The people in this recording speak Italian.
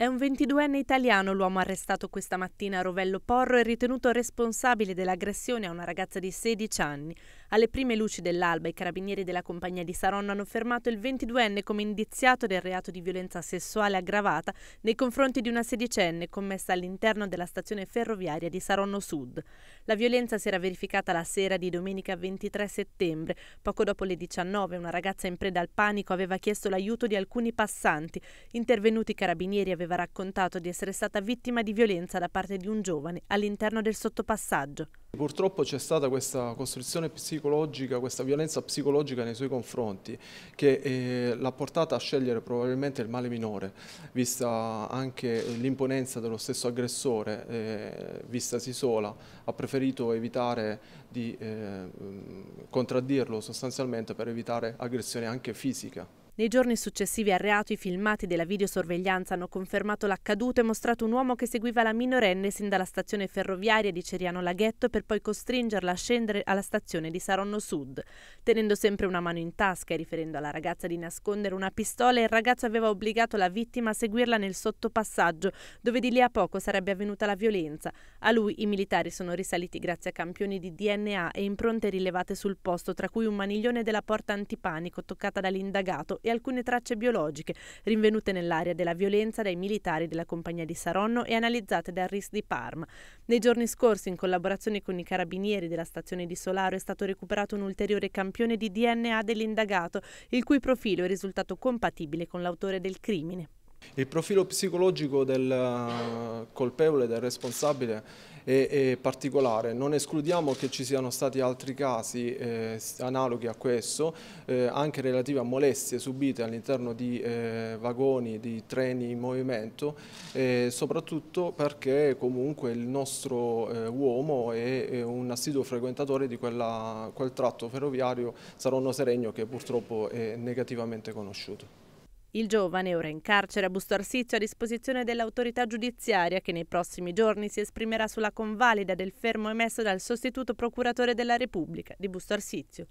È un 22enne italiano l'uomo arrestato questa mattina a Rovello Porro e ritenuto responsabile dell'aggressione a una ragazza di 16 anni. Alle prime luci dell'alba i carabinieri della compagnia di Saronno hanno fermato il 22enne come indiziato del reato di violenza sessuale aggravata nei confronti di una sedicenne commessa all'interno della stazione ferroviaria di Saronno Sud. La violenza si era verificata la sera di domenica 23 settembre. Poco dopo le 19 una ragazza in preda al panico aveva chiesto l'aiuto di alcuni passanti. Intervenuti i carabinieri aveva raccontato di essere stata vittima di violenza da parte di un giovane all'interno del sottopassaggio. Purtroppo c'è stata questa costruzione psicologica, questa violenza psicologica nei suoi confronti che eh, l'ha portata a scegliere probabilmente il male minore, vista anche l'imponenza dello stesso aggressore, eh, vistasi sola, ha preferito evitare di eh, contraddirlo sostanzialmente per evitare aggressione anche fisica. Nei giorni successivi al reato i filmati della videosorveglianza hanno confermato l'accaduto e mostrato un uomo che seguiva la minorenne sin dalla stazione ferroviaria di Ceriano Laghetto per poi costringerla a scendere alla stazione di Saronno Sud. Tenendo sempre una mano in tasca e riferendo alla ragazza di nascondere una pistola, il ragazzo aveva obbligato la vittima a seguirla nel sottopassaggio, dove di lì a poco sarebbe avvenuta la violenza. A lui i militari sono risaliti grazie a campioni di DNA e impronte rilevate sul posto, tra cui un maniglione della porta antipanico toccata dall'indagato e alcune tracce biologiche rinvenute nell'area della violenza dai militari della compagnia di Saronno e analizzate dal RIS di Parma. Nei giorni scorsi, in collaborazione con i carabinieri della stazione di Solaro, è stato recuperato un ulteriore campione di DNA dell'indagato, il cui profilo è risultato compatibile con l'autore del crimine. Il profilo psicologico del eh, colpevole, del responsabile è, è, particolare, non escludiamo che ci siano stati altri casi eh, analoghi a questo, eh, anche relativi a molestie subite all'interno di eh, vagoni, di treni in movimento, eh, soprattutto perché comunque il nostro eh, uomo è, è, un assiduo frequentatore di quella, quel tratto ferroviario Saronno Seregno che purtroppo è negativamente conosciuto. Il giovane, ora in carcere a Busto Arsizio, a disposizione dell'autorità giudiziaria che nei prossimi giorni si esprimerà sulla convalida del fermo emesso dal sostituto procuratore della Repubblica di Busto Arsizio.